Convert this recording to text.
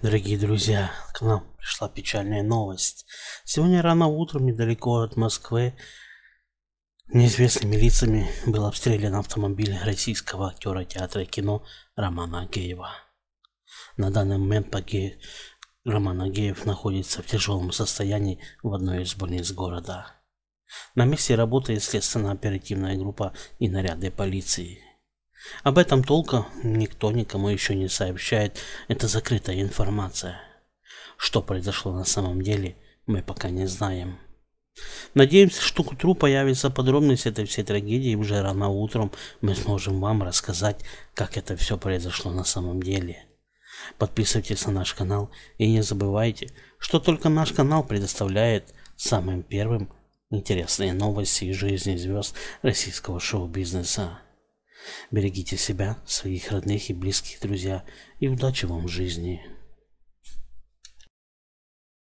Дорогие друзья, к нам пришла печальная новость. Сегодня рано утром, недалеко от Москвы, неизвестными лицами был обстрелян автомобиль российского актера театра и кино Романа Агеева. На данный момент погиб Роман Агеев находится в тяжелом состоянии в одной из больниц города. На месте работает следственно-оперативная группа и наряды полиции. Об этом толко никто никому еще не сообщает, это закрытая информация. Что произошло на самом деле, мы пока не знаем. Надеемся, что к утру появится подробность этой всей трагедии, и уже рано утром мы сможем вам рассказать, как это все произошло на самом деле. Подписывайтесь на наш канал и не забывайте, что только наш канал предоставляет самым первым интересные новости из жизни звезд российского шоу-бизнеса. Берегите себя, своих родных и близких, друзья, и удачи вам в жизни.